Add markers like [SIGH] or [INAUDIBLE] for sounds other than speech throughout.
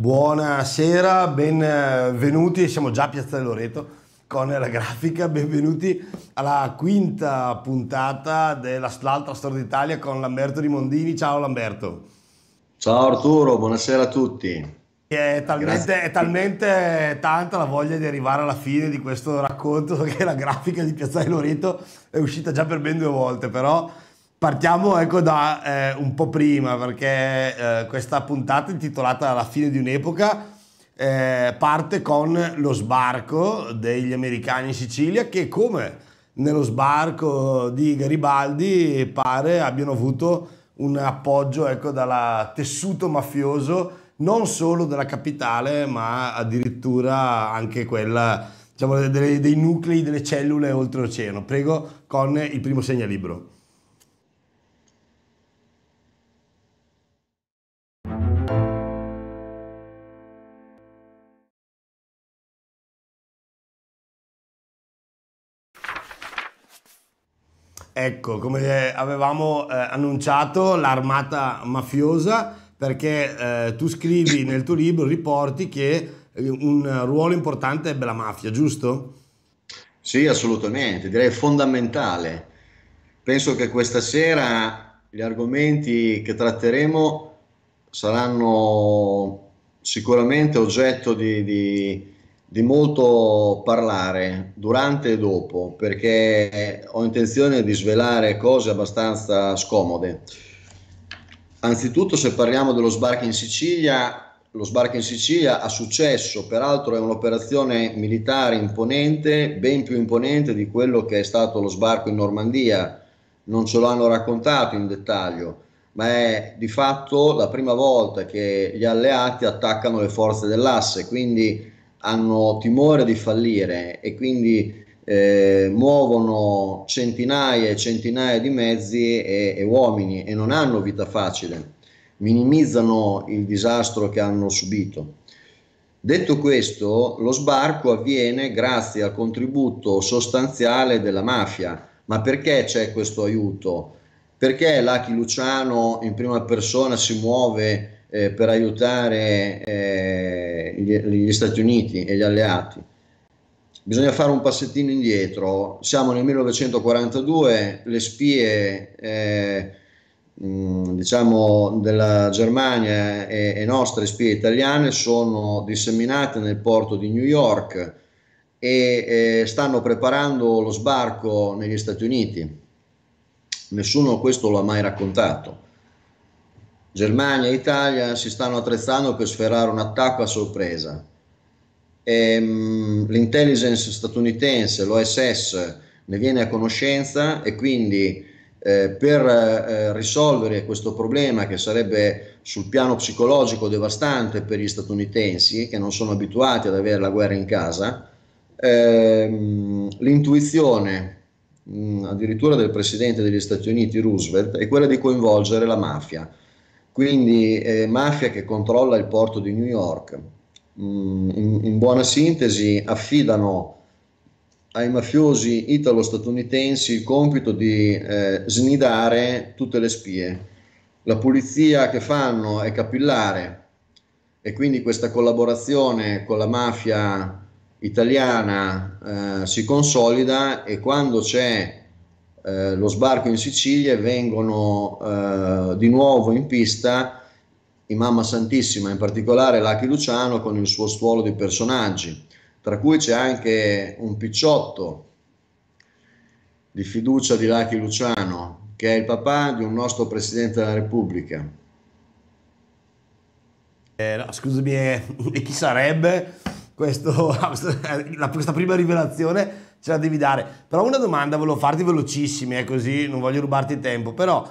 Buonasera, benvenuti, siamo già a Piazza del Loreto con la grafica, benvenuti alla quinta puntata dell'altra storia d'Italia con Lamberto Rimondini, ciao Lamberto. Ciao Arturo, buonasera a tutti. È talmente, è talmente, tanta la voglia di arrivare alla fine di questo racconto [LAUGHS] che la grafica di Piazza del Loreto è uscita già per ben due volte, però Partiamo ecco da eh, un po' prima perché eh, questa puntata intitolata La fine di un'epoca eh, parte con lo sbarco degli americani in Sicilia che come nello sbarco di Garibaldi pare abbiano avuto un appoggio ecco, dal tessuto mafioso non solo della capitale ma addirittura anche quella diciamo, dei, dei nuclei, delle cellule oltreoceano. Prego con il primo segnalibro. Ecco, come eh, avevamo eh, annunciato, l'armata mafiosa, perché eh, tu scrivi [COUGHS] nel tuo libro, riporti che eh, un ruolo importante ebbe la mafia, giusto? Sì, assolutamente, direi fondamentale. Penso che questa sera gli argomenti che tratteremo saranno sicuramente oggetto di, di di molto parlare durante e dopo perché ho intenzione di svelare cose abbastanza scomode. Anzitutto se parliamo dello sbarco in Sicilia, lo sbarco in Sicilia ha successo, peraltro è un'operazione militare imponente, ben più imponente di quello che è stato lo sbarco in Normandia, non ce l'hanno raccontato in dettaglio, ma è di fatto la prima volta che gli alleati attaccano le forze dell'asse, quindi hanno timore di fallire e quindi eh, muovono centinaia e centinaia di mezzi e, e, uomini e non hanno vita facile, minimizzano il disastro che hanno subito. Detto questo, lo sbarco avviene grazie al contributo sostanziale della mafia. Ma perché c'è questo aiuto? Perché Lucky Luciano in prima persona si muove eh, per aiutare eh, gli, gli, Stati Uniti e gli alleati. Bisogna fare un passettino indietro. Siamo nel 1942, le spie eh, diciamo della Germania e, e nostre spie italiane sono disseminate nel porto di New York e eh, stanno preparando lo sbarco negli Stati Uniti. Nessuno questo lo ha mai raccontato Germania e Italia si stanno attrezzando per sferrare un attacco a sorpresa. E, ehm, mh, l'intelligence statunitense, l'OSS, ne viene a conoscenza e quindi eh, per eh, risolvere questo problema che sarebbe sul piano psicologico devastante per gli statunitensi che non sono abituati ad avere la guerra in casa, ehm, l'intuizione mh, addirittura del presidente degli Stati Uniti Roosevelt è quella di coinvolgere la mafia quindi eh, mafia che controlla il porto di New York. Mm, in, in buona sintesi affidano ai mafiosi italo-statunitensi il compito di eh, snidare tutte le spie. La pulizia che fanno è capillare e quindi questa collaborazione con la mafia italiana eh, si consolida e quando c'è eh, lo sbarco in Sicilia e vengono eh, di nuovo in pista in Mamma Santissima, in particolare Lachi Luciano con il suo stuolo di personaggi, tra cui c'è anche un picciotto di fiducia di Lachi Luciano, che è il papà di un nostro Presidente della Repubblica. Eh, no, scusami, eh, [LAUGHS] e chi sarebbe questo, questa [LAUGHS] prima rivelazione? ce la devi dare. Però una domanda volevo farti velocissimi, eh, così, non voglio rubarti tempo, però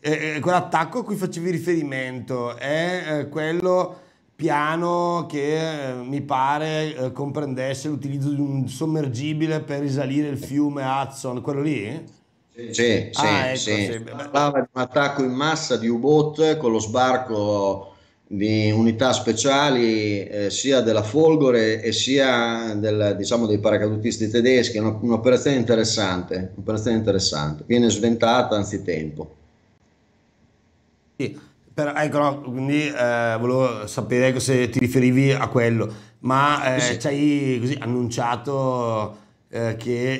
eh, eh quell'attacco a cui facevi riferimento è eh, quello piano che eh, mi pare eh, comprendesse l'utilizzo di un sommergibile per risalire il fiume Hudson, quello lì? Sì, sì, ah, sì, ecco, sì. Parlava di un attacco in massa di U-Boat con lo sbarco di unità speciali eh, sia della Folgore e sia del, diciamo, dei paracadutisti tedeschi, un'operazione interessante, un'operazione interessante, viene sventata anzitempo. Sì, però, ecco, no, quindi eh, volevo sapere se ti riferivi a quello, ma eh, sì. ci hai così annunciato eh, che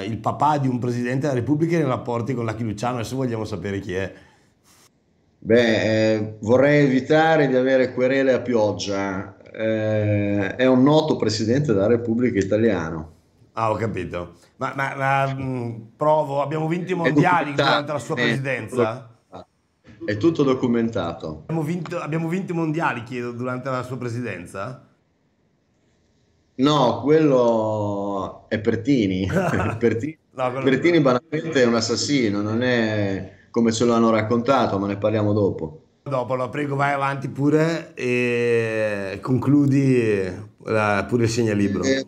eh, il papà di un presidente della Repubblica è in rapporti con Lucky Luciano, adesso vogliamo sapere chi è. Beh, eh, vorrei evitare di avere querele a pioggia. Eh, è un noto presidente della Repubblica Italiana. Ah, ho capito. Ma, ma, ma mm, provo, abbiamo vinto i mondiali durante la sua presidenza? È tutto documentato. Abbiamo vinto, abbiamo vinto i mondiali, chiedo, durante la sua presidenza? No, quello è Pertini. [LAUGHS] Pertini, no, quello... Pertini banalmente è un assassino, non è come ce l'hanno raccontato, ma ne parliamo dopo. Dopo, la prego, vai avanti pure e concludi la, pure il segnalibro. Eh,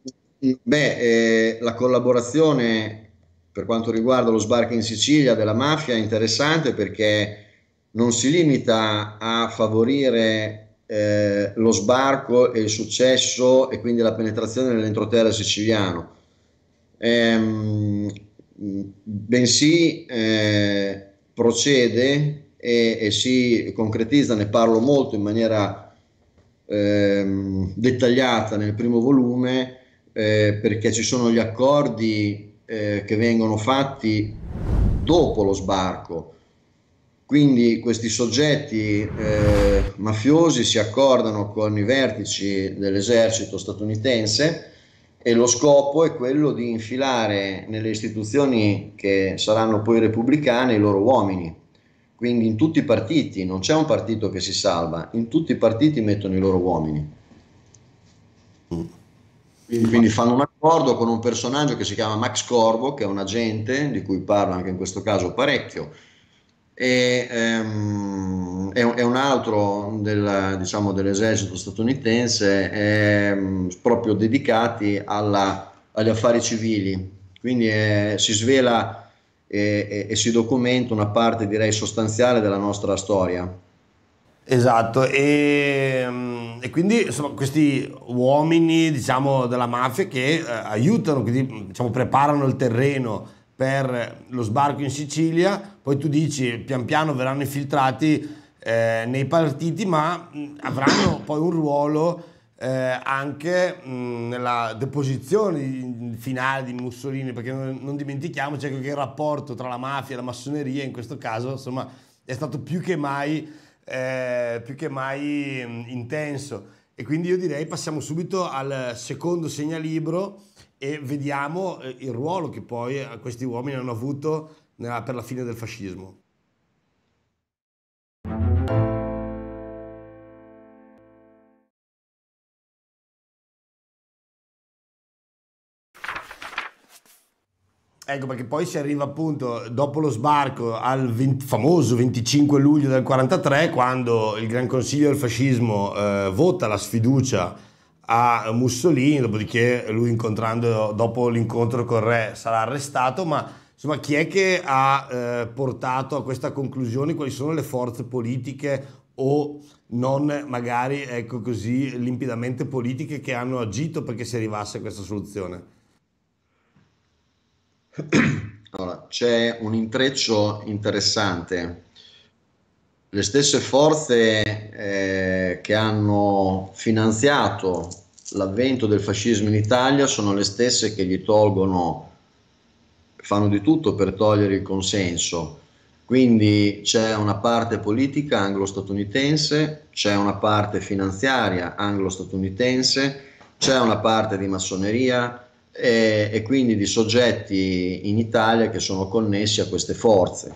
beh, eh, la collaborazione per quanto riguarda lo sbarco in Sicilia della mafia è interessante perché non si limita a favorire eh, lo sbarco e il successo e quindi la penetrazione nell'entroterra siciliano, ehm, bensì eh, procede e, e si concretizza, ne parlo molto in maniera ehm, dettagliata nel primo volume, eh, perché ci sono gli accordi eh, che vengono fatti dopo lo sbarco. Quindi questi soggetti eh, mafiosi si accordano con i vertici dell'esercito statunitense e lo scopo è quello di infilare nelle istituzioni che saranno poi repubblicane i loro uomini. Quindi in tutti i partiti, non c'è un partito che si salva, in tutti i partiti mettono i loro uomini. Quindi, quindi fanno un accordo con un personaggio che si chiama Max Corvo, che è un agente di cui parla anche in questo caso parecchio, e, ehm, è, è, un altro del, diciamo, dell'esercito statunitense è, ehm, proprio dedicati alla, agli affari civili, quindi è, eh, si svela e, e, si documenta una parte direi sostanziale della nostra storia. Esatto, e, ehm, e quindi insomma, questi uomini diciamo, della mafia che eh, aiutano, quindi diciamo, preparano il terreno per lo sbarco in Sicilia, poi tu dici pian piano verranno infiltrati eh, nei partiti, ma mm, avranno poi un ruolo eh, anche mh, mm, nella deposizione finale di Mussolini, perché non, non dimentichiamoci che il rapporto tra la mafia e la massoneria in questo caso insomma, è stato più che mai, eh, più che mai mh, mm, intenso. E quindi io direi passiamo subito al secondo segnalibro e vediamo eh, il ruolo che poi eh, questi uomini hanno avuto nella, per la fine del fascismo. Ecco perché poi si arriva appunto dopo lo sbarco al 20, famoso 25 luglio del 43 quando il Gran Consiglio del Fascismo eh, vota la sfiducia a Mussolini, dopodiché lui incontrando, dopo l'incontro col re sarà arrestato, ma insomma chi è che ha eh, portato a questa conclusione? Quali sono le forze politiche o non magari, ecco così, limpidamente politiche che hanno agito perché si arrivasse a questa soluzione? Allora, c'è un intreccio interessante. Le stesse forze eh, che hanno finanziato l'avvento del fascismo in Italia sono le stesse che gli tolgono, fanno di tutto per togliere il consenso. Quindi c'è una parte politica anglo-statunitense, c'è una parte finanziaria anglo-statunitense, c'è una parte di massoneria e, e quindi di soggetti in Italia che sono connessi a queste forze.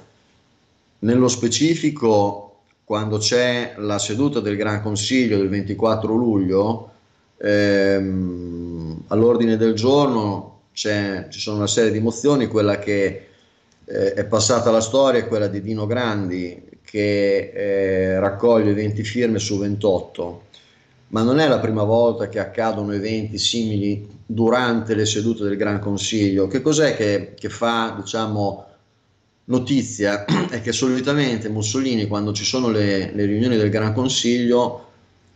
Nello specifico, quando c'è la seduta del Gran Consiglio del 24 luglio, ehm, all'ordine del giorno ci sono una serie di mozioni, quella che eh, è passata alla storia è quella di Dino Grandi che eh, raccoglie 20 firme su 28, ma non è la prima volta che accadono eventi simili durante le sedute del Gran Consiglio. Che cos'è che, che fa, diciamo, notizia [CLEARS THROAT] è che solitamente Mussolini, quando ci sono le, le riunioni del Gran Consiglio,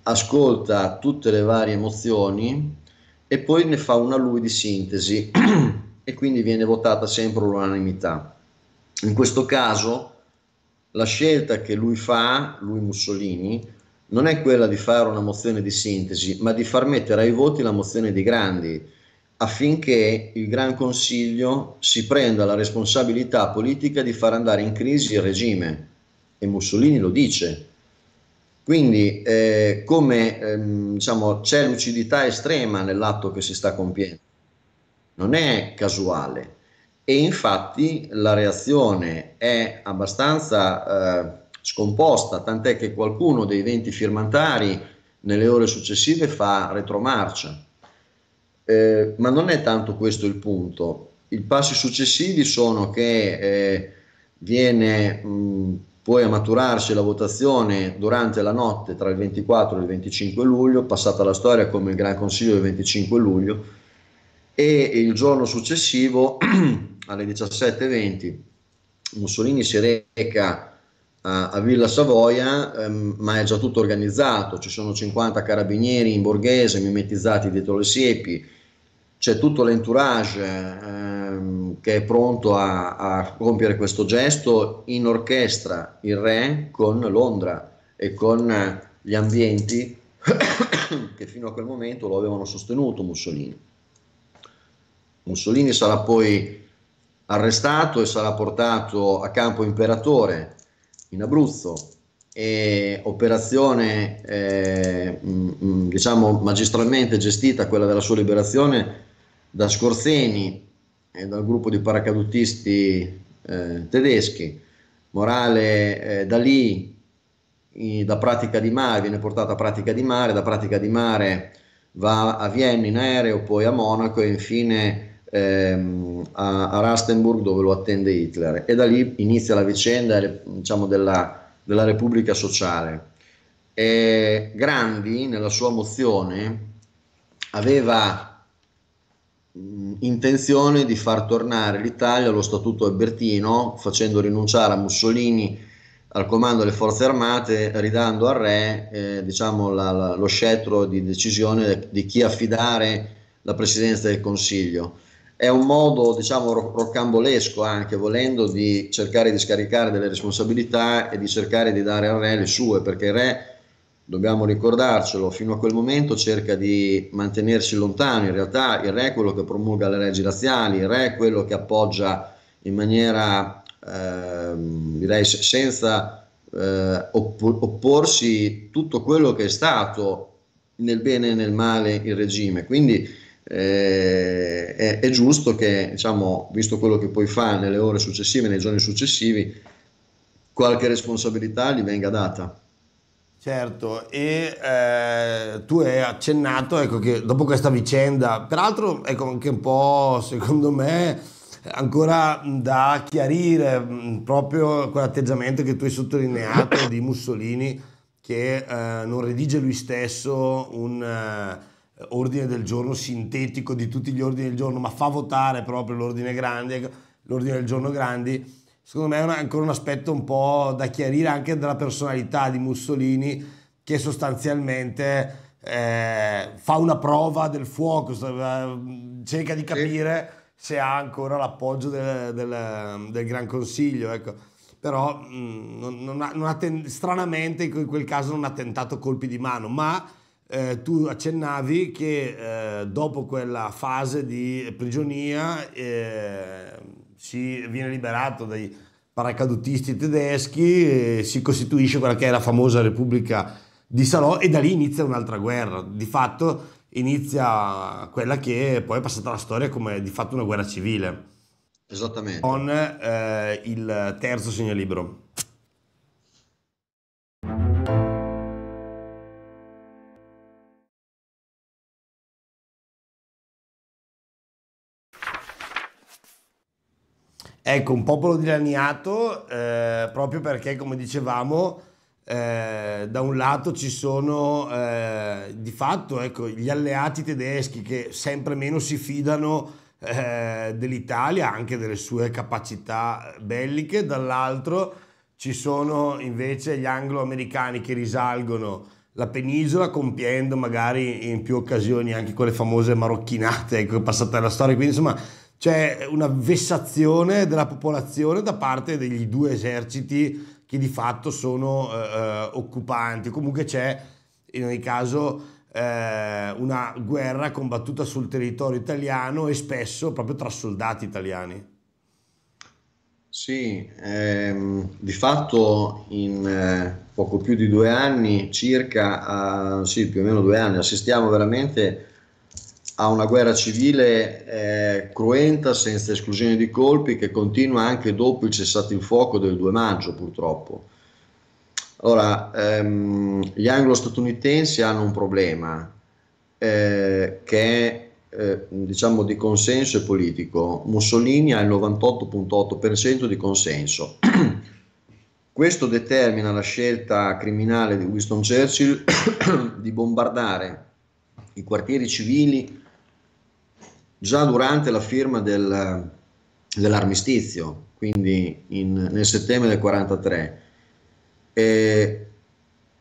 ascolta tutte le varie emozioni e poi ne fa una lui di sintesi [CLEARS THROAT] e quindi viene votata sempre l'unanimità. In questo caso la scelta che lui fa, lui Mussolini, non è quella di fare una mozione di sintesi, ma di far mettere ai voti la mozione di Grandi affinché il Gran Consiglio si prenda la responsabilità politica di far andare in crisi il regime. E Mussolini lo dice, quindi eh, come ehm, diciamo, c'è lucidità estrema nell'atto che si sta compiendo, non è casuale e infatti la reazione è abbastanza eh, scomposta, tant'è che qualcuno dei 20 firmatari nelle ore successive fa retromarcia. Eh, ma non è tanto questo il punto. I passi successivi sono che eh, viene... Mh, poi a maturarsi la votazione durante la notte tra il 24 e il 25 luglio, passata la storia come il Gran Consiglio del 25 luglio, e il giorno successivo [CLEARS THROAT] alle 17.20 Mussolini si reca a, eh, a Villa Savoia, ehm, ma è già tutto organizzato, ci sono 50 carabinieri in borghese mimetizzati dietro le siepi, c'è tutto l'entourage. Eh, che è pronto a, a, compiere questo gesto in orchestra, il re con Londra e con eh, gli ambienti [COUGHS] che fino a quel momento lo avevano sostenuto Mussolini. Mussolini sarà poi arrestato e sarà portato a campo imperatore in Abruzzo e operazione eh, mm, mm, diciamo magistralmente gestita quella della sua liberazione da Scorzeni e dal gruppo di paracadutisti eh, tedeschi. Morale eh, da lì, in, da pratica di mare, viene portato a pratica di mare, da pratica di mare va a Vienna in aereo, poi a Monaco e infine ehm, a, a Rastenburg dove lo attende Hitler. E da lì inizia la vicenda eh, diciamo, della, della Repubblica Sociale. E Grandi, nella sua mozione, aveva Mm, intenzione di far tornare l'Italia allo statuto albertino facendo rinunciare a Mussolini al comando delle forze armate ridando al re eh, diciamo, la, la, lo scettro di decisione di chi affidare la presidenza del Consiglio. È un modo diciamo rocambolesco anche volendo di cercare di scaricare delle responsabilità e di cercare di dare al re le sue perché il re dobbiamo ricordarcelo, fino a quel momento cerca di mantenersi lontano, in realtà il re è quello che promulga le leggi razziali, il re è quello che appoggia in maniera, eh, direi, senza eh, opporsi tutto quello che è stato nel bene e nel male il regime, quindi eh, è, è, giusto che, diciamo, visto quello che poi fa nelle ore successive, nei giorni successivi, qualche responsabilità gli venga data. Certo, e eh, tu hai accennato ecco, che dopo questa vicenda, peraltro ecco, anche un po' secondo me ancora da chiarire proprio quell'atteggiamento che tu hai sottolineato di Mussolini che eh, non redige lui stesso un eh, ordine del giorno sintetico di tutti gli ordini del giorno, ma fa votare proprio l'ordine grande, ecco, l'ordine del giorno grandi secondo me è una, ancora un aspetto un po' da chiarire anche della personalità di Mussolini che sostanzialmente eh, fa una prova del fuoco, eh, cerca di capire sì. se ha ancora l'appoggio del, del, del Gran Consiglio. Ecco però mh, mm, non, non ha, non ha ten- stranamente in quel caso non ha tentato colpi di mano, ma eh, tu accennavi che eh, dopo quella fase di prigionia eh, si viene liberato dai paracadutisti tedeschi, si costituisce quella che è la famosa Repubblica di Salò e da lì inizia un'altra guerra. Di fatto inizia quella che poi è passata alla storia come di fatto una guerra civile. Esattamente. Con eh, il terzo segno libero. Ecco, un popolo dilaniato eh, proprio perché, come dicevamo, eh, da un lato ci sono eh, di fatto ecco, gli alleati tedeschi che sempre meno si fidano eh, dell'Italia, anche delle sue capacità belliche, dall'altro ci sono invece gli anglo-americani che risalgono la penisola compiendo magari in più occasioni anche quelle famose marocchinate ecco, passate alla storia, quindi insomma c'è una vessazione della popolazione da parte degli due eserciti che di fatto sono eh, eh, occupanti. Comunque c'è in ogni caso eh, una guerra combattuta sul territorio italiano e spesso proprio tra soldati italiani. Sì, ehm, di fatto in eh, poco più di due anni, circa, a, eh, sì, più o meno due anni, assistiamo veramente a a una guerra civile eh, cruenta, senza esclusione di colpi, che continua anche dopo il cessato il fuoco del 2 maggio, purtroppo. Ora, ehm, gli anglo-statunitensi hanno un problema eh, che è eh, diciamo di consenso e politico. Mussolini ha il 98.8% di consenso. [CLEARS THROAT] Questo determina la scelta criminale di Winston Churchill [CLEARS THROAT] di bombardare i quartieri civili già durante la firma del, dell'armistizio, quindi in, nel settembre del 43. E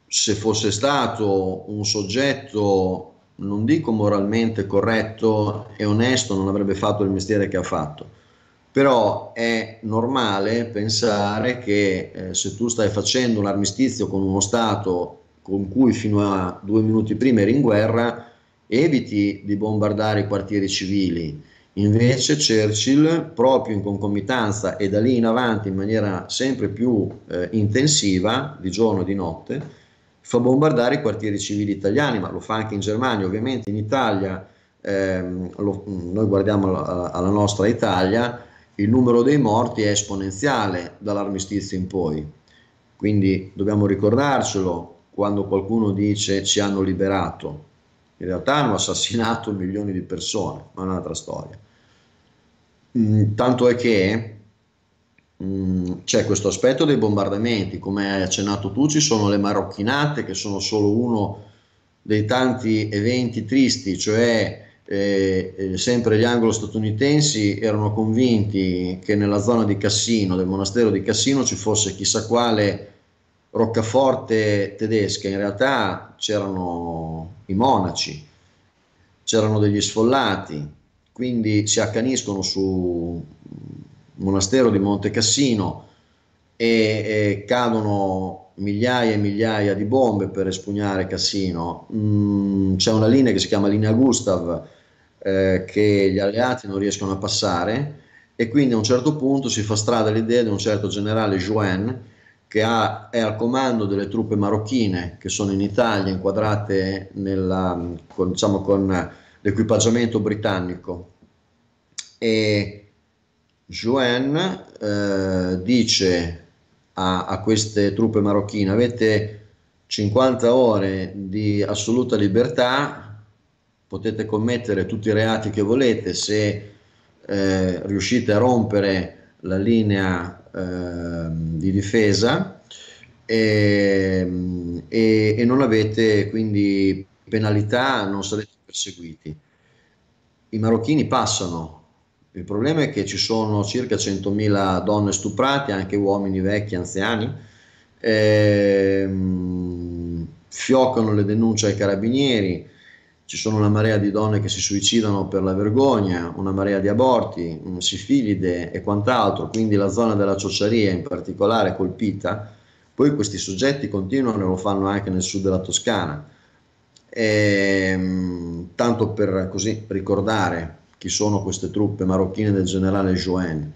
se fosse stato un soggetto, non dico moralmente corretto e onesto, non avrebbe fatto il mestiere che ha fatto. Però è normale pensare che eh, se tu stai facendo un armistizio con uno Stato con cui fino a due minuti prima eri in guerra, eviti di bombardare i quartieri civili. Invece Churchill, proprio in concomitanza e da lì in avanti in maniera sempre più eh, intensiva, di giorno e di notte, fa bombardare i quartieri civili italiani, ma lo fa anche in Germania, ovviamente in Italia, ehm, lo, noi guardiamo alla, alla nostra Italia, il numero dei morti è esponenziale dall'armistizio in poi, quindi dobbiamo ricordarcelo quando qualcuno dice ci hanno liberato, in realtà hanno assassinato [LAUGHS] milioni di persone, ma è un'altra storia. Mm, tanto è che mm, c'è questo aspetto dei bombardamenti, come hai accennato tu, ci sono le marocchinate che sono solo uno dei tanti eventi tristi, cioè eh, eh, sempre gli anglo-statunitensi erano convinti che nella zona di Cassino, del monastero di Cassino, ci fosse chissà quale roccaforte tedesca, in realtà c'erano i monaci, c'erano degli sfollati, quindi si accaniscono su monastero di Monte Cassino e, e cadono migliaia e migliaia di bombe per espugnare Cassino. Mm, c'è una linea che si chiama linea Gustav eh, che gli alleati non riescono a passare e quindi a un certo punto si fa strada l'idea di un certo generale Joanne che ha, è al comando delle truppe marocchine che sono in Italia inquadrate nella, con, diciamo, con l'equipaggiamento britannico. E Joanne eh, dice a, a queste truppe marocchine avete 50 ore di assoluta libertà, potete commettere tutti i reati che volete se eh, riuscite a rompere la linea Ehm, di difesa e, ehm, e, e, non avete quindi penalità, non sarete perseguiti. I marocchini passano, il problema è che ci sono circa 100.000 donne stuprate, anche uomini vecchi, anziani, eh, fioccano le denunce ai carabinieri, ci sono una marea di donne che si suicidano per la vergogna, una marea di aborti, sifilide e quant'altro, quindi la zona della ciociaria in particolare è colpita, poi questi soggetti continuano e lo fanno anche nel sud della Toscana. E, ehm, tanto per così ricordare chi sono queste truppe marocchine del generale Joen.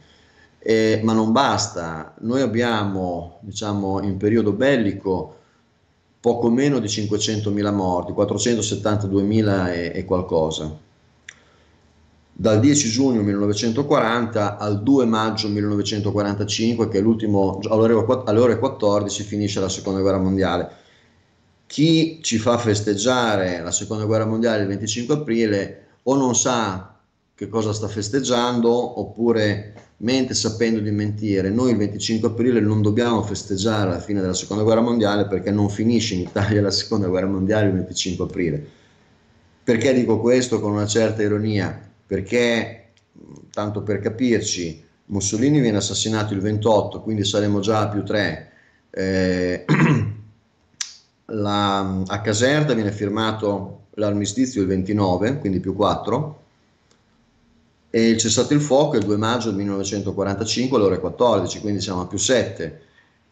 Eh, ma non basta, noi abbiamo diciamo, in periodo bellico poco meno di 500.000 morti, 472.000 e, e qualcosa. Dal 10 giugno 1940 al 2 maggio 1945, che è l'ultimo, alle ore 14 finisce la seconda guerra mondiale. Chi ci fa festeggiare la seconda guerra mondiale il 25 aprile o non sa che cosa sta festeggiando oppure mente sapendo di mentire. Noi il 25 aprile non dobbiamo festeggiare la fine della seconda guerra mondiale perché non finisce in Italia la seconda guerra mondiale il 25 aprile. Perché dico questo con una certa ironia? Perché, tanto per capirci, Mussolini viene assassinato il 28, quindi saremo già a più 3. Eh, [CLEARS THROAT] la, a Caserta viene firmato l'armistizio il 29, quindi più 4 e il cessato il fuoco è il 2 maggio 1945 alle ore 14, quindi siamo a più 7.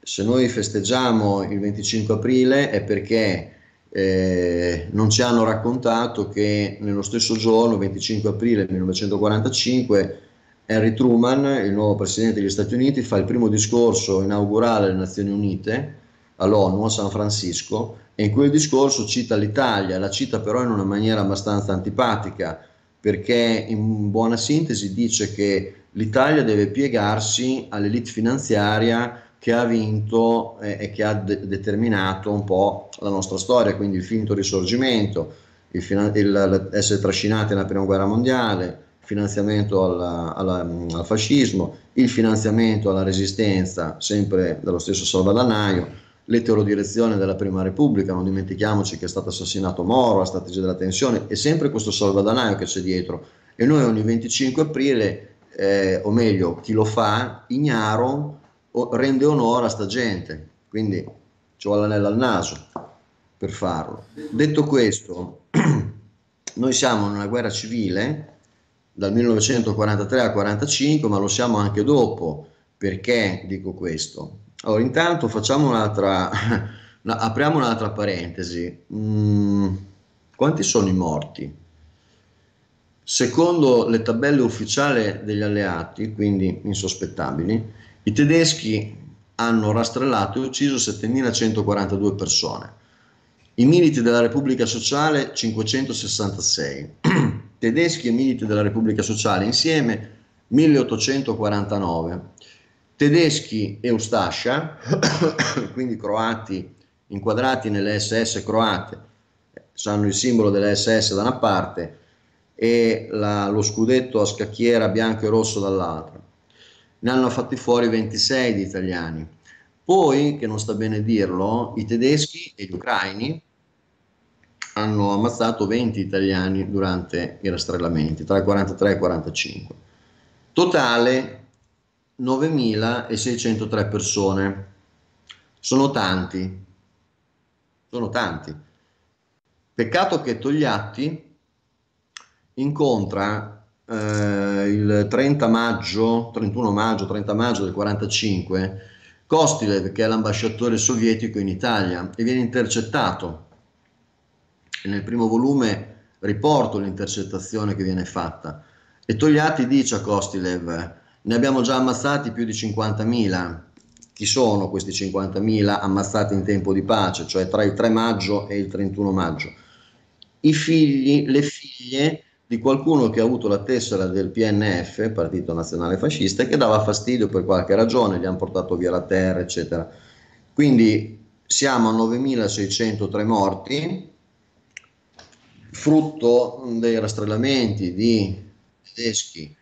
Se noi festeggiamo il 25 aprile è perché eh, non ci hanno raccontato che nello stesso giorno, 25 aprile 1945, Henry Truman, il nuovo presidente degli Stati Uniti, fa il primo discorso inaugurale alle Nazioni Unite, all'ONU a San Francisco, e in quel discorso cita l'Italia, la cita però in una maniera abbastanza antipatica perché in buona sintesi dice che l'Italia deve piegarsi all'elite finanziaria che ha vinto e, eh, e che ha de- determinato un po' la nostra storia, quindi il finto risorgimento, il fina- il, essere trascinati nella prima guerra mondiale, il finanziamento alla, alla, al fascismo, il finanziamento alla resistenza, sempre dallo stesso Salvadanaio l'eterodirezione della Prima Repubblica, non dimentichiamoci che è stato assassinato Moro, la strategia della tensione, è sempre questo salvadanaio che c'è dietro. E noi ogni 25 aprile, eh, o meglio, chi lo fa, ignaro, rende onore a sta gente. Quindi ci vuole l'anello al naso per farlo. Detto questo, [CLEARS THROAT] noi siamo in una guerra civile dal 1943 al 1945, ma lo siamo anche dopo. Perché dico questo? Allora, intanto facciamo un'altra, [LAUGHS] apriamo un'altra parentesi. Mm, quanti sono i morti? Secondo le tabelle ufficiali degli alleati, quindi insospettabili, i tedeschi hanno rastrellato e ucciso 7.142 persone, i militi della Repubblica Sociale 566, [CLEARS THROAT] tedeschi e militi della Repubblica Sociale insieme 1849 tedeschi e Ustascia, [COUGHS] quindi croati inquadrati nelle SS croate, sanno il simbolo delle SS da una parte e la, lo scudetto a scacchiera bianco e rosso dall'altra. Ne hanno fatti fuori 26 di italiani. Poi, che non sta bene dirlo, i tedeschi e gli ucraini hanno ammazzato 20 italiani durante i rastrellamenti, tra il 43 e il 45. Totale 9.603 persone. Sono tanti, sono tanti. Peccato che Togliatti incontra eh, il 30 maggio, 31 maggio, 30 maggio del 45 Kostilev, che è l'ambasciatore sovietico in Italia, e viene intercettato. E nel primo volume riporto l'intercettazione che viene fatta. E Togliatti dice a Kostilev, ne abbiamo già ammazzati più di 50.000. Chi sono questi 50.000 ammazzati in tempo di pace, cioè tra il 3 maggio e il 31 maggio? I figli, le figlie di qualcuno che ha avuto la tessera del PNF, Partito Nazionale Fascista, che dava fastidio per qualche ragione, gli hanno portato via la terra, eccetera. Quindi siamo a 9.603 morti, frutto dei rastrellamenti di tedeschi,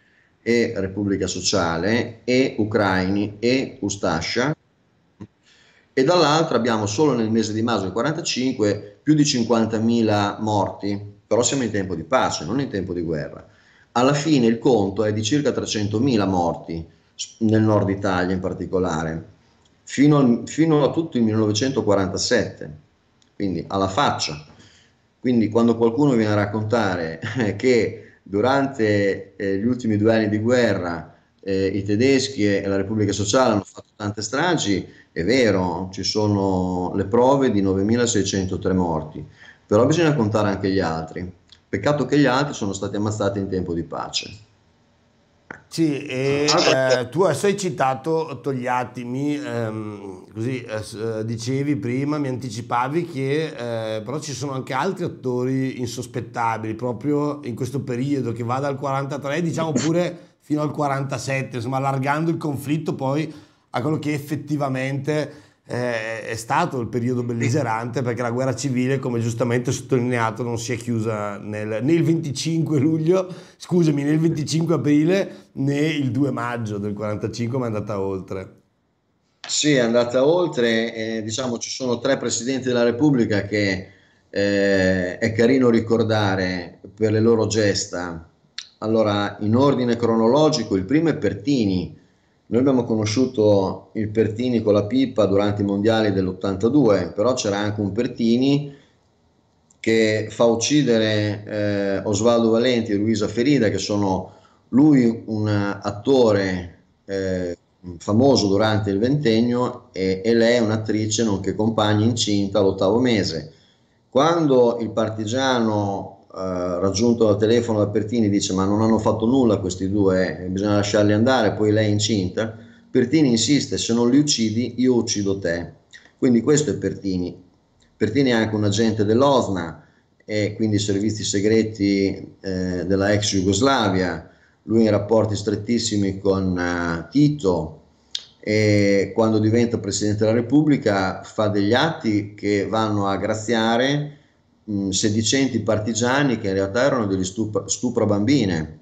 e Repubblica Sociale e Ucraini e Ustascia e dall'altra abbiamo solo nel mese di maggio del 45 più di 50.000 morti, però siamo in tempo di pace, non in tempo di guerra. Alla fine il conto è di circa 300.000 morti nel nord Italia in particolare, fino, al, fino a tutto il 1947, quindi alla faccia. Quindi quando qualcuno viene a raccontare [LAUGHS] che durante eh, gli ultimi due anni di guerra eh, i tedeschi e la Repubblica Sociale hanno fatto tante stragi, è vero, ci sono le prove di 9.603 morti, però bisogna contare anche gli altri. Peccato che gli altri sono stati ammazzati in tempo di pace. Sì, e ah, eh, tu adesso hai citato Togliatti, mi, ehm, così, eh, eh, dicevi prima, mi anticipavi che eh, però ci sono anche altri attori insospettabili proprio in questo periodo che va dal 43 diciamo [LAUGHS] pure fino al 47, insomma allargando il conflitto poi a quello che effettivamente eh, è stato il periodo belligerante perché la guerra civile, come giustamente sottolineato, non si è chiusa nel, né il 25 luglio, scusami, né il 25 aprile né il 2 maggio del 45, ma è andata oltre. Sì, è andata oltre, eh, diciamo ci sono tre presidenti della Repubblica che eh, è carino ricordare per le loro gesta. Allora, in ordine cronologico, il primo è Pertini, noi abbiamo conosciuto il Pertini con la pipa durante i mondiali dell'82, però c'era anche un Pertini che fa uccidere eh, Osvaldo Valenti e Luisa Ferida, che sono lui un attore eh, famoso durante il ventennio e, e lei un'attrice nonché compagna incinta all'ottavo mese. Quando il partigiano eh, raggiunto dal telefono da Pertini dice ma non hanno fatto nulla questi due, eh, bisogna lasciarli andare, poi lei è incinta. Pertini insiste, se non li uccidi io uccido te. Quindi questo è Pertini. Pertini è anche un agente dell'OSNA e quindi servizi segreti eh, della ex Jugoslavia, lui in rapporti strettissimi con eh, Tito e quando diventa Presidente della Repubblica fa degli atti che vanno a graziare mh, mm, sedicenti partigiani che in realtà erano degli stupra, stupro bambine.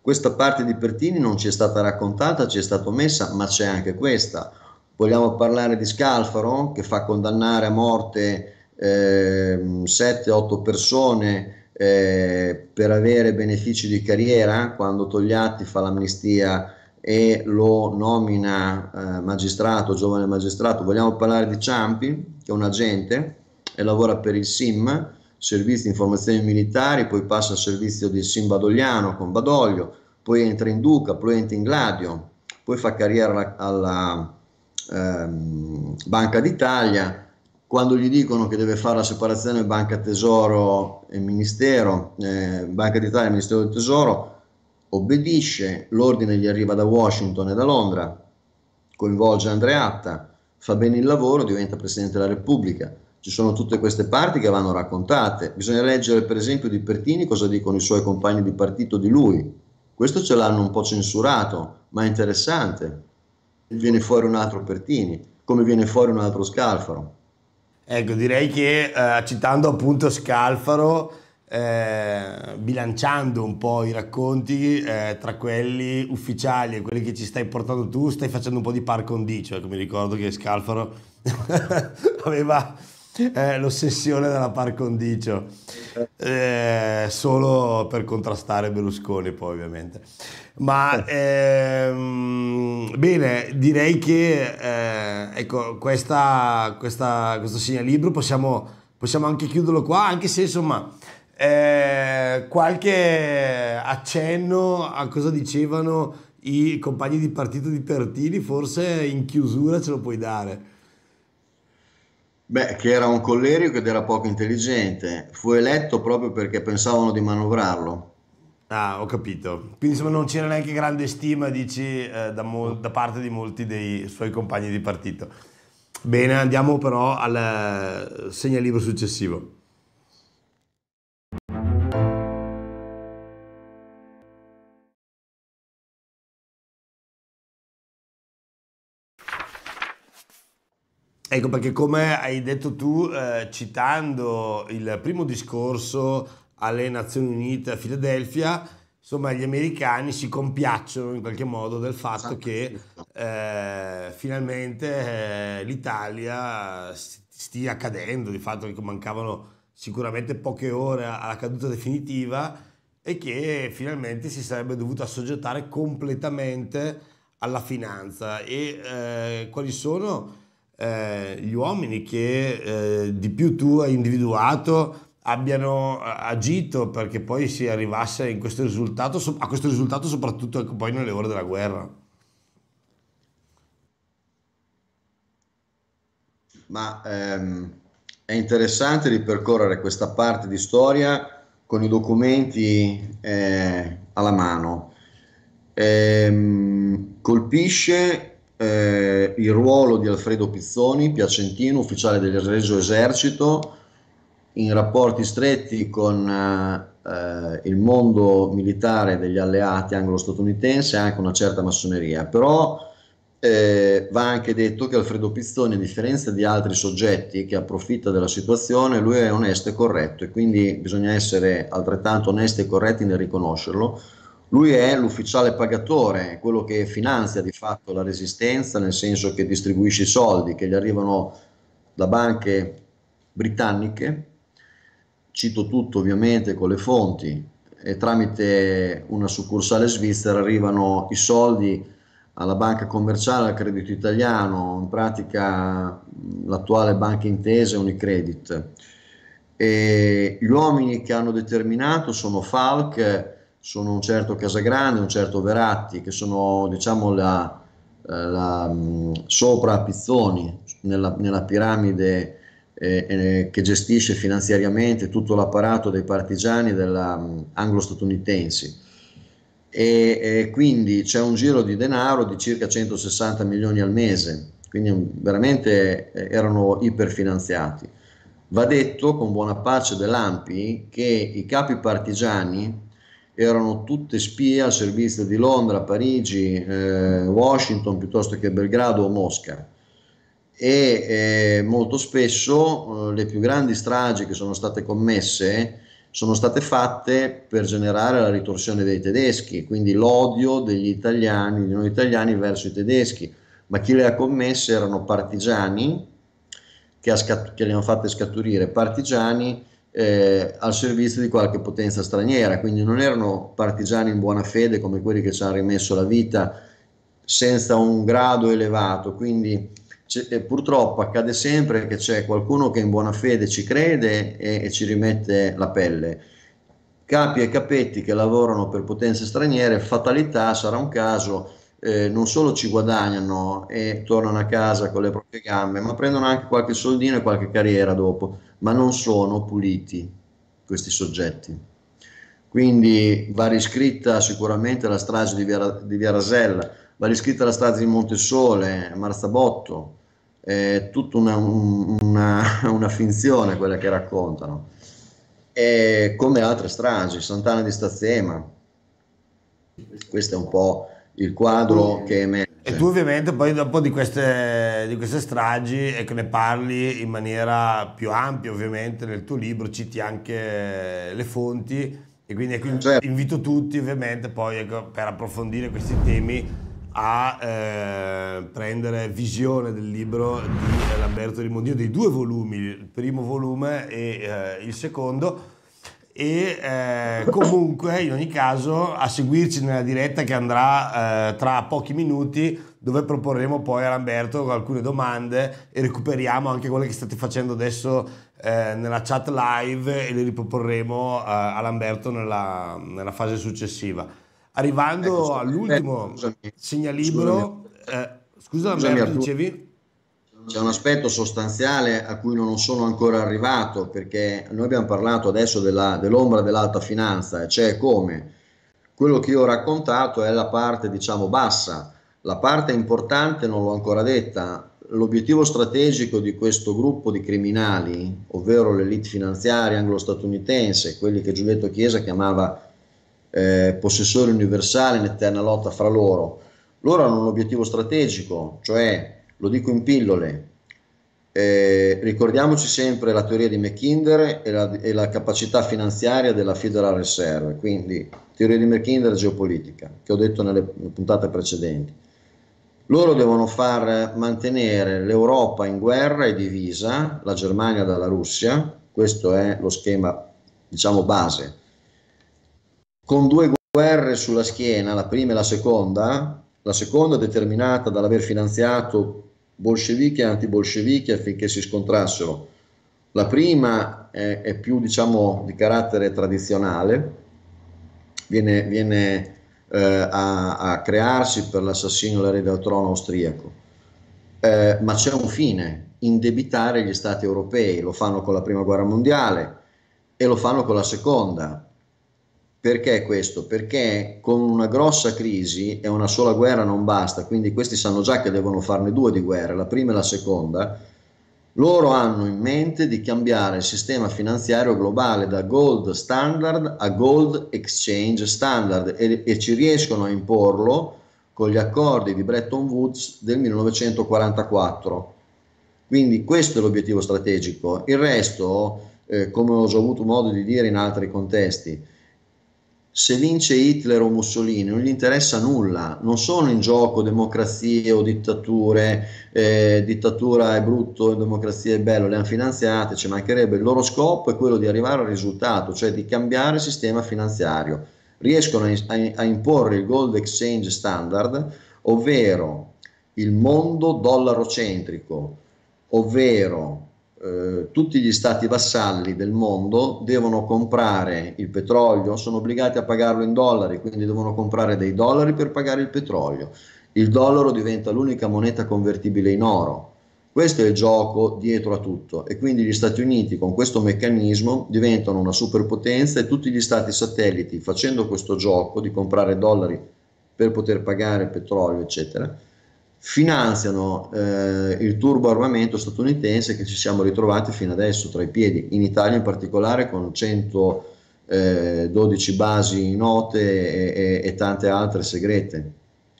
Questa parte di Pertini non ci è stata raccontata, ci è stata omessa, ma c'è anche questa. Vogliamo parlare di Scalfaro che fa condannare a morte eh, 7-8 persone eh, per avere benefici di carriera quando Togliatti fa l'amnistia e lo nomina eh, magistrato, giovane magistrato. Vogliamo parlare di Ciampi, che è un agente e lavora per il SIM, servizio di informazioni militari, poi passa al servizio di SIM Badogliano con Badoglio, poi entra in Duca, poi entra in Gladio, poi fa carriera alla, alla ehm, Banca d'Italia, quando gli dicono che deve fare la separazione banca tesoro e ministero, eh, Banca d'Italia e Ministero del Tesoro, obbedisce, l'ordine gli arriva da Washington e da Londra, coinvolge Andreatta, fa bene il lavoro, diventa Presidente della Repubblica ci sono tutte queste parti che vanno raccontate. Bisogna leggere per esempio di Pertini cosa dicono i suoi compagni di partito di lui. Questo ce l'hanno un po' censurato, ma è interessante. Viene fuori un altro Pertini, come viene fuori un altro Scalfaro. Ecco, direi che eh, citando appunto Scalfaro, eh, bilanciando un po' i racconti eh, tra quelli ufficiali e quelli che ci stai portando tu, stai facendo un po' di par condicio. Ecco, mi ricordo che Scalfaro [LAUGHS] aveva [LAUGHS] Eh, l'ossessione della par condicio, eh, solo per contrastare Berlusconi poi ovviamente. Ma ehm, bene, direi che eh, ecco, questa, questa, questo segnalibro possiamo, possiamo anche chiuderlo qua, anche se insomma... Eh, qualche accenno a cosa dicevano i compagni di partito di Pertini, forse in chiusura ce lo puoi dare. Beh, che era un collerio ed era poco intelligente. Fu eletto proprio perché pensavano di manovrarlo. Ah, ho capito. Quindi insomma non c'era neanche grande stima, dici, eh, da, mol- da, parte di molti dei suoi compagni di partito. Bene, andiamo però al eh, segnalibro successivo. Ecco perché come hai detto tu, eh, citando il primo discorso alle Nazioni Unite a Filadelfia, insomma gli americani si compiacciono in qualche modo del fatto esatto, che eh, esatto. finalmente eh, l'Italia stia cadendo, di fatto che mancavano sicuramente poche ore alla caduta definitiva e che finalmente si sarebbe dovuto assoggettare completamente alla finanza. E eh, quali sono eh, gli uomini che eh, di più tu hai individuato abbiano eh, agito perché poi si arrivasse questo risultato, a questo risultato soprattutto ecco, poi nelle ore della guerra. Ma ehm, è interessante ripercorrere questa parte di storia con i documenti eh, alla mano. Ehm, colpisce eh, il ruolo di Alfredo Pizzoni, piacentino, ufficiale del Regio Esercito, in rapporti stretti con eh, eh il mondo militare degli alleati anglo-statunitense e anche una certa massoneria. Però eh, va anche detto che Alfredo Pizzoni, a differenza di altri soggetti che approfitta della situazione, lui è onesto e corretto e quindi bisogna essere altrettanto onesti e corretti nel riconoscerlo lui è l'ufficiale pagatore, quello che finanzia di fatto la resistenza, nel senso che distribuisce i soldi che gli arrivano da banche britanniche, cito tutto ovviamente con le fonti, e tramite una succursale svizzera arrivano i soldi alla banca commerciale, al credito italiano, in pratica l'attuale banca intesa Unicredit. E gli uomini che hanno determinato sono Falk, sono un certo Casagrande, un certo Veratti, che sono diciamo la, eh, la, mm, sopra Pizzoni nella, nella piramide eh, eh, che gestisce finanziariamente tutto l'apparato dei partigiani mm, anglo-statunitensi. E, e, quindi c'è un giro di denaro di circa 160 milioni al mese, quindi mm, veramente eh, erano iperfinanziati. Va detto con buona pace dell'AMPI che i capi partigiani erano tutte spie al servizio di Londra, Parigi, eh, Washington piuttosto che Belgrado o Mosca e eh, molto spesso eh, le più grandi stragi che sono state commesse sono state fatte per generare la ritorsione dei tedeschi, quindi l'odio degli italiani, di noi italiani verso i tedeschi, ma chi le ha commesse erano partigiani che, ha scat- che le hanno fatte scaturire, partigiani eh, al servizio di qualche potenza straniera, quindi non erano partigiani in buona fede come quelli che ci hanno rimesso la vita senza un grado elevato, quindi purtroppo accade sempre che c'è qualcuno che in buona fede ci crede e, e ci rimette la pelle. Capi e capetti che lavorano per potenze straniere, fatalità, sarà un caso, eh, non solo ci guadagnano e tornano a casa con le proprie gambe, ma prendono anche qualche soldino e qualche carriera dopo, ma non sono puliti questi soggetti. Quindi va riscritta sicuramente la strage di Via, di Via Rasella, va riscritta la strage di Montesole, Marzabotto, è tutta una, una, [LAUGHS] una finzione quella che raccontano. E come altre stragi, Sant'Anna di Stazzema, questa è un po' il quadro che emerge. E tu ovviamente poi dopo di queste, di queste stragi e che ne parli in maniera più ampia ovviamente nel tuo libro, citi anche le fonti e quindi ecco, certo. invito tutti ovviamente poi ecco, per approfondire questi temi a eh, prendere visione del libro di Lamberto Rimondino, dei due volumi, il primo volume e eh, il secondo e eh, comunque in ogni caso a seguirci nella diretta che andrà eh, tra pochi minuti dove proporremo poi a Lamberto alcune domande e recuperiamo anche quelle che state facendo adesso eh, nella chat live e le riproporremo eh, a Lamberto nella, nella, fase successiva. Arrivando ecco, all'ultimo segnalibro, eh, scusa Lamberto, dicevi? C'è un aspetto sostanziale a cui non sono ancora arrivato perché noi abbiamo parlato adesso della, dell'ombra dell'alta finanza, cioè come quello che io ho raccontato è la parte diciamo bassa, la parte importante non l'ho ancora detta, l'obiettivo strategico di questo gruppo di criminali, ovvero l'elite finanziaria anglo-statunitense, quelli che Giulietto Chiesa chiamava eh, possessori universali in eterna lotta fra loro, loro hanno un obiettivo strategico, cioè lo dico in pillole, eh, ricordiamoci sempre la teoria di Mackinder e la, e la, capacità finanziaria della Federal Reserve, quindi teoria di Mackinder geopolitica, che ho detto nelle puntate precedenti. Loro devono far mantenere l'Europa in guerra e divisa, la Germania dalla Russia, questo è lo schema, diciamo, base, con due guerre sulla schiena, la prima e la seconda, la seconda determinata dall'aver finanziato bolscevichi e antibolscevichi affinché si scontrassero. La prima è, è più diciamo, di carattere tradizionale, viene, viene eh, a, a, crearsi per l'assassino del del trono austriaco, eh, ma c'è un fine, indebitare gli stati europei, lo fanno con la prima guerra mondiale e lo fanno con la seconda, perché questo? Perché con una grossa crisi e una sola guerra non basta, quindi questi sanno già che devono farne due di guerre, la prima e la seconda. Loro hanno in mente di cambiare il sistema finanziario globale da gold standard a gold exchange standard e, e ci riescono a imporlo con gli accordi di Bretton Woods del 1944. Quindi questo è l'obiettivo strategico. Il resto, eh, come ho già avuto modo di dire in altri contesti, se vince Hitler o Mussolini non gli interessa nulla, non sono in gioco democrazie o dittature, eh, dittatura è brutto e democrazia è bello, le hanno finanziate, ci mancherebbe, il loro scopo è quello di arrivare al risultato, cioè di cambiare il sistema finanziario. Riescono a, a, a imporre il gold exchange standard, ovvero il mondo dollaro centrico, ovvero eh, tutti gli stati vassalli del mondo devono comprare il petrolio, sono obbligati a pagarlo in dollari, quindi devono comprare dei dollari per pagare il petrolio. Il dollaro diventa l'unica moneta convertibile in oro. Questo è il gioco dietro a tutto e quindi gli Stati Uniti con questo meccanismo diventano una superpotenza e tutti gli stati satelliti facendo questo gioco di comprare dollari per poter pagare il petrolio, eccetera, finanziano eh, il turbo armamento statunitense che ci siamo ritrovati fino adesso tra i piedi, in Italia in particolare con 112 eh, basi note e, e, e tante altre segrete.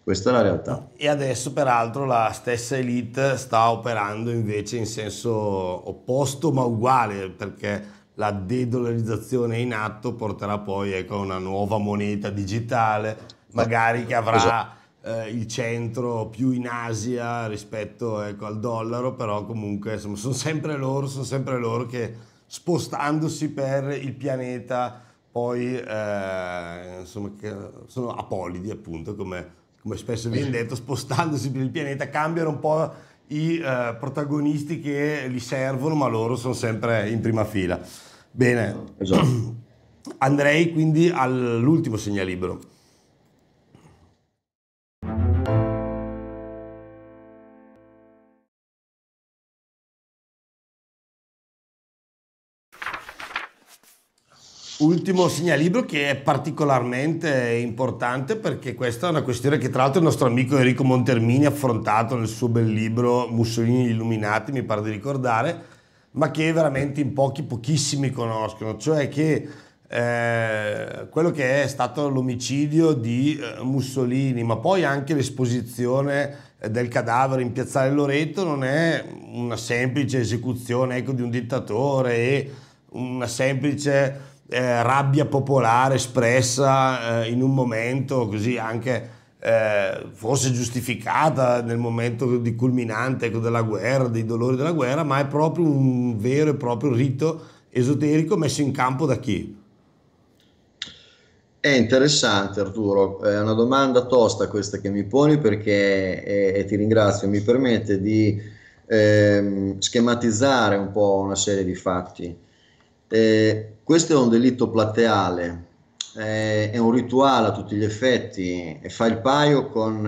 Questa è la realtà. E adesso peraltro la stessa elite sta operando invece in senso opposto ma uguale perché la dedollarizzazione in atto porterà poi ecco, a una nuova moneta digitale magari che avrà... Esatto eh, il centro più in Asia rispetto ecco, al dollaro, però comunque insomma, sono sempre loro, sono sempre loro che spostandosi per il pianeta poi eh, insomma, sono apolidi appunto come, come spesso viene detto, spostandosi per il pianeta cambiano un po' i eh, protagonisti che li servono, ma loro sono sempre in prima fila. Bene, esatto. [CLEARS THROAT] andrei quindi all'ultimo segnalibro. ultimo segnalibro che è particolarmente importante perché questa è una questione che tra l'altro il nostro amico Enrico Montermini ha affrontato nel suo bel libro Mussolini gli Illuminati, mi pare di ricordare, ma che veramente in pochi, pochissimi conoscono, cioè che eh, quello che è stato l'omicidio di eh, Mussolini, ma poi anche l'esposizione del cadavere in piazzale Loreto non è una semplice esecuzione ecco, di un dittatore e una semplice eh, rabbia popolare espressa eh, in un momento così anche eh, forse giustificata nel momento di culminante ecco, della guerra, dei dolori della guerra, ma è proprio un vero e proprio rito esoterico messo in campo da chi? È interessante Arturo, è una domanda tosta questa che mi poni perché, e, e ti ringrazio, mi permette di ehm, schematizzare un po' una serie di fatti. Eh, questo è un delitto plateale, eh, è un rituale a tutti gli effetti e fa il paio con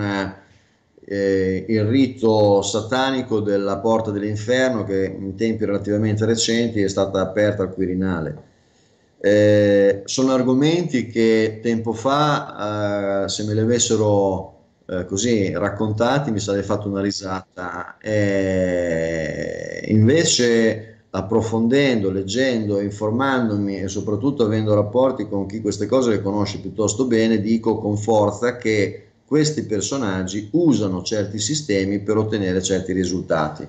eh, il rito satanico della porta dell'inferno che in tempi relativamente recenti è stata aperta al Quirinale. Eh, sono argomenti che tempo fa, eh, se me li avessero eh, così raccontati, mi sarei fatto una risata. Eh, invece approfondendo, leggendo, informandomi e soprattutto avendo rapporti con chi queste cose le conosce piuttosto bene, dico con forza che questi personaggi usano certi sistemi per ottenere certi risultati.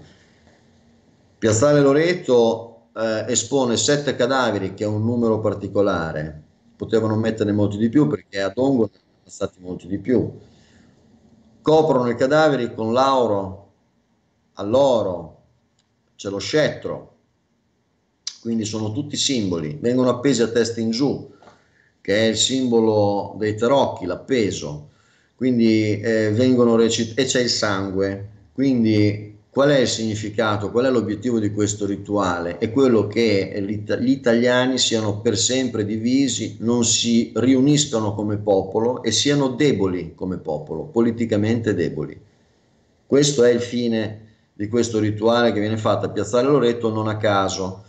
Piazzale Loreto eh, espone sette cadaveri, che è un numero particolare, potevano metterne molti di più perché a Dongo ne sono passati molti di più. Coprono i cadaveri con l'auro, all'oro, c'è lo scettro, quindi sono tutti simboli, vengono appesi a testa in giù, che è il simbolo dei tarocchi, l'appeso, quindi eh, vengono recitati e c'è il sangue, quindi qual è il significato, qual è l'obiettivo di questo rituale? È quello che gli italiani siano per sempre divisi, non si riuniscano come popolo e siano deboli come popolo, politicamente deboli. Questo è il fine di questo rituale che viene fatto a Piazzale Loreto non a caso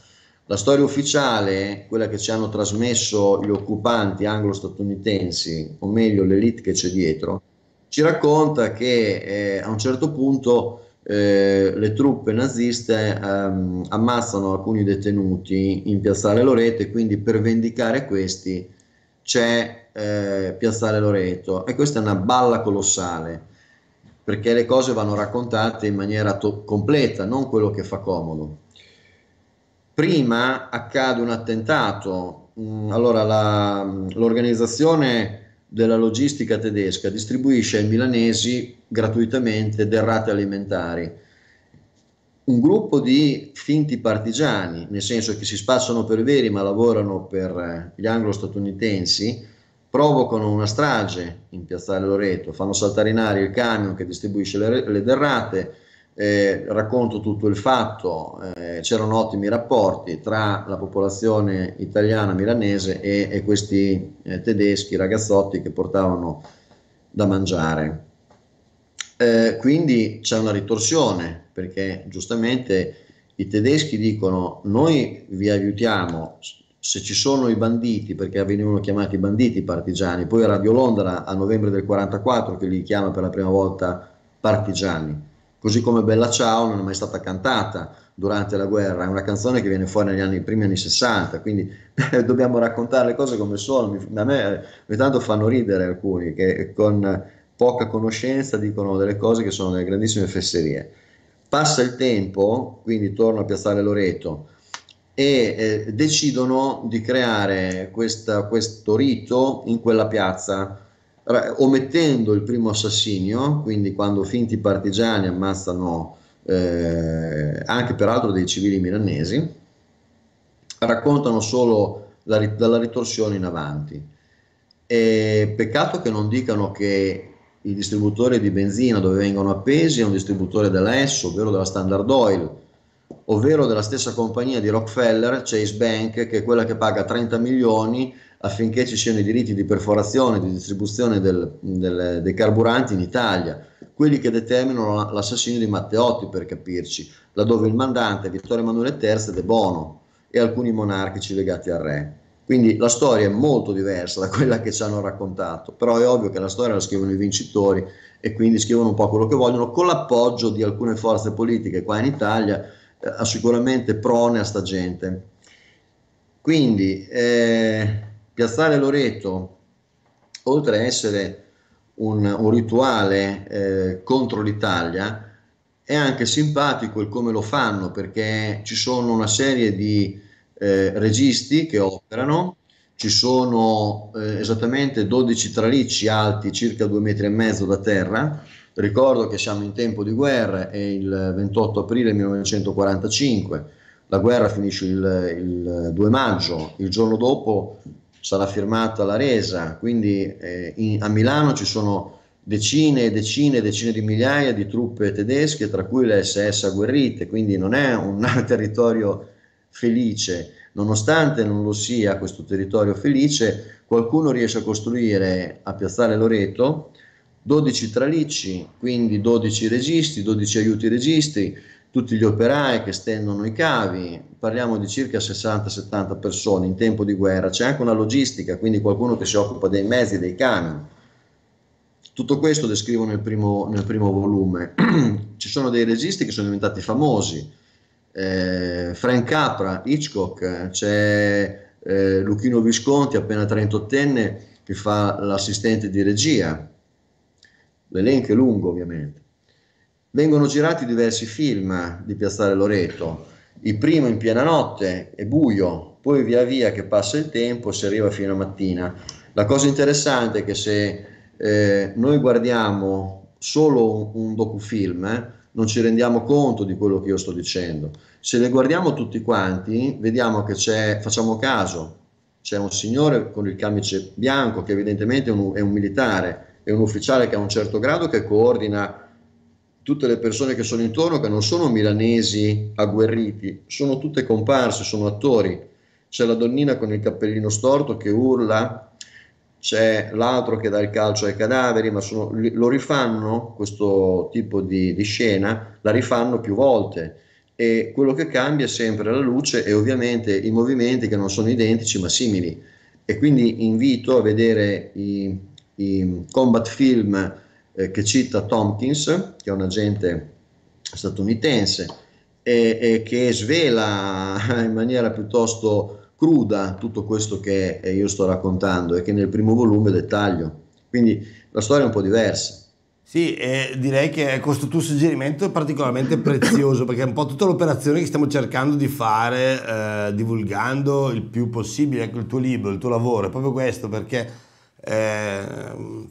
la storia ufficiale, quella che ci hanno trasmesso gli occupanti anglo-statunitensi, o meglio l'elite che c'è dietro, ci racconta che eh, a un certo punto eh, le truppe naziste ehm, ammazzano alcuni detenuti in Piazzale Loreto e quindi per vendicare questi c'è eh, Piazzale Loreto e questa è una balla colossale perché le cose vanno raccontate in maniera to- completa, non quello che fa comodo prima accade un attentato. Mm, allora, la, l'organizzazione della logistica tedesca distribuisce ai milanesi gratuitamente derrate alimentari. Un gruppo di finti partigiani, nel senso che si spassano per veri ma lavorano per eh, gli anglo-statunitensi, provocano una strage in piazzale Loreto, fanno saltare in aria il camion che distribuisce le, le derrate, eh, racconto tutto il fatto, eh, c'erano ottimi rapporti tra la popolazione italiana milanese e, e questi eh, tedeschi ragazzotti che portavano da mangiare. Eh, quindi c'è una ritorsione perché giustamente i tedeschi dicono noi vi aiutiamo se ci sono i banditi, perché venivano chiamati banditi partigiani, poi Radio Londra a novembre del 44 che li chiama per la prima volta partigiani Così come Bella Ciao non è mai stata cantata durante la guerra, è una canzone che viene fuori negli anni, primi anni 60, quindi [LAUGHS] dobbiamo raccontare le cose come sono. Da me ogni tanto fanno ridere alcuni che con poca conoscenza dicono delle cose che sono delle grandissime fesserie. Passa il tempo, quindi torno a piazzare Loreto, e eh, decidono di creare questa, questo rito in quella piazza omettendo il primo assassinio, quindi quando finti partigiani ammazzano eh, anche peraltro dei civili milanesi, raccontano solo la, dalla ritorsione in avanti. E peccato che non dicano che il distributore di benzina dove vengono appesi è un distributore dell'ESSO, ovvero della Standard Oil, ovvero della stessa compagnia di Rockefeller, Chase Bank, che è quella che paga 30 milioni affinché ci siano i diritti di perforazione e di distribuzione del, del, dei carburanti in Italia, quelli che determinano l'assassinio di Matteotti per capirci, laddove il mandante Vittorio Emanuele III è De Bono e alcuni monarchici legati al re. Quindi la storia è molto diversa da quella che ci hanno raccontato, però è ovvio che la storia la scrivono i vincitori e quindi scrivono un po' quello che vogliono, con l'appoggio di alcune forze politiche qua in Italia eh, sicuramente prone a sta gente. Quindi eh, Piazzale Loreto, oltre a essere un, un rituale eh, contro l'Italia, è anche simpatico il come lo fanno perché ci sono una serie di eh, registi che operano, ci sono eh, esattamente 12 tralicci alti circa due metri e mezzo da terra. Ricordo che siamo in tempo di guerra, è il 28 aprile 1945, la guerra finisce il, il 2 maggio, il giorno dopo sarà firmata la resa, quindi eh, in, a Milano ci sono decine e decine e decine di migliaia di truppe tedesche, tra cui le SS agguerrite, quindi non è un [LAUGHS] territorio felice. Nonostante non lo sia questo territorio felice, qualcuno riesce a costruire a Piazzale Loreto 12 tralicci, quindi 12 registi, 12 aiuti registi, tutti gli operai che stendono i cavi, parliamo di circa 60-70 persone in tempo di guerra, c'è anche una logistica, quindi qualcuno che si occupa dei mezzi, dei camion. Tutto questo descrivo nel primo, nel primo volume. [CLEARS THROAT] Ci sono dei registi che sono diventati famosi, eh, Frank Capra, Hitchcock, eh, c'è eh, Luchino Visconti, appena 38enne, che fa l'assistente di regia. L'elenco è lungo ovviamente vengono girati diversi film di Piazzale Loreto. Il primo in piena notte, è buio, poi via via che passa il tempo si arriva fino a mattina. La cosa interessante è che se eh, noi guardiamo solo un docufilm, eh, non ci rendiamo conto di quello che io sto dicendo. Se le guardiamo tutti quanti, vediamo che c'è, facciamo caso, c'è un signore con il camice bianco che evidentemente è un, è un militare, è un ufficiale che ha un certo grado che coordina tutte le persone che sono intorno, che non sono milanesi agguerriti, sono tutte comparse, sono attori. C'è la donnina con il cappellino storto che urla, c'è l'altro che dà il calcio ai cadaveri, ma sono, lo rifanno, questo tipo di, di scena, la rifanno più volte e quello che cambia è sempre la luce e ovviamente i movimenti che non sono identici ma simili. E quindi invito a vedere i, i combat film eh, che cita Tompkins, che è un agente statunitense, e, e che svela [LAUGHS] in maniera piuttosto cruda tutto questo che eh, io sto raccontando e che nel primo volume dettaglio. Quindi la storia è un po' diversa. Sì, eh, direi che questo tuo suggerimento è particolarmente prezioso perché è un po' tutta l'operazione che stiamo cercando di fare eh, divulgando il più possibile ecco, il tuo libro, il tuo lavoro, è proprio questo perché eh,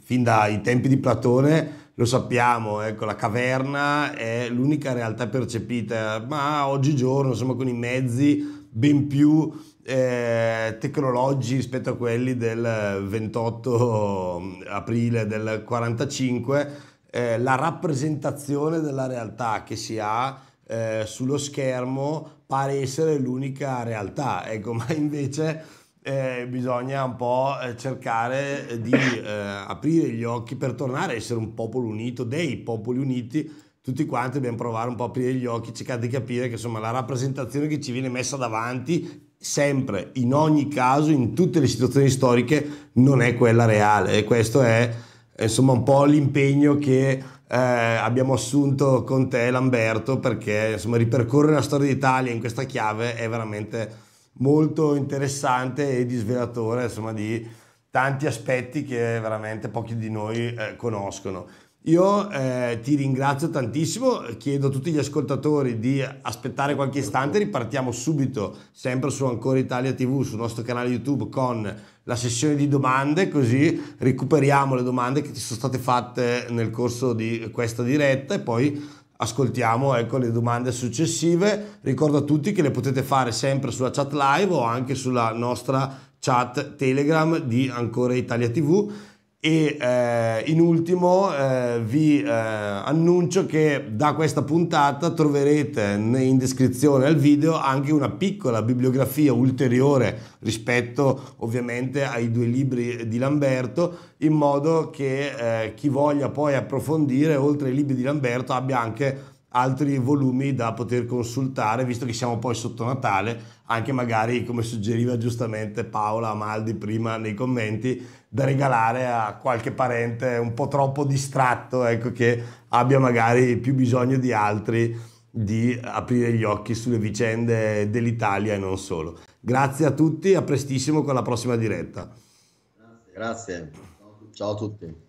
fin dai tempi di Platone lo sappiamo, ecco, la caverna è l'unica realtà percepita, ma oggigiorno, insomma, con i mezzi ben più eh, tecnologici rispetto a quelli del 28 mm, aprile del 45, eh, la rappresentazione della realtà che si ha eh, sullo schermo pare essere l'unica realtà, ecco, [LAUGHS] ma invece eh, bisogna un po' eh, cercare eh, di eh, aprire gli occhi per tornare a essere un popolo unito, dei popoli uniti, tutti quanti dobbiamo provare un po' a aprire gli occhi, cercare di capire che insomma la rappresentazione che ci viene messa davanti sempre, in ogni caso, in tutte le situazioni storiche, non è quella reale e questo è insomma un po' l'impegno che eh, abbiamo assunto con te Lamberto perché insomma ripercorrere la storia d'Italia in questa chiave è veramente molto interessante e disvelatore insomma, di tanti aspetti che veramente pochi di noi eh, conoscono. Io eh, ti ringrazio tantissimo, chiedo a tutti gli ascoltatori di aspettare qualche istante, ripartiamo subito sempre su Ancora Italia TV, sul nostro canale YouTube con la sessione di domande, così recuperiamo le domande che ci sono state fatte nel corso di questa diretta e poi ascoltiamo ecco, le domande successive. Ricordo a tutti che le potete fare sempre sulla chat live o anche sulla nostra chat Telegram di Ancora Italia TV. E eh, in ultimo eh, vi eh, annuncio che da questa puntata troverete in descrizione al video anche una piccola bibliografia ulteriore rispetto ovviamente ai due libri di Lamberto, in modo che eh, chi voglia poi approfondire oltre ai libri di Lamberto abbia anche altri volumi da poter consultare, visto che siamo poi sotto Natale, anche magari come suggeriva giustamente Paola Amaldi prima nei commenti, da regalare a qualche parente un po' troppo distratto, ecco, che abbia magari più bisogno di altri di aprire gli occhi sulle vicende dell'Italia e non solo. Grazie a tutti, a prestissimo con la prossima diretta. Grazie, Grazie. ciao a tutti.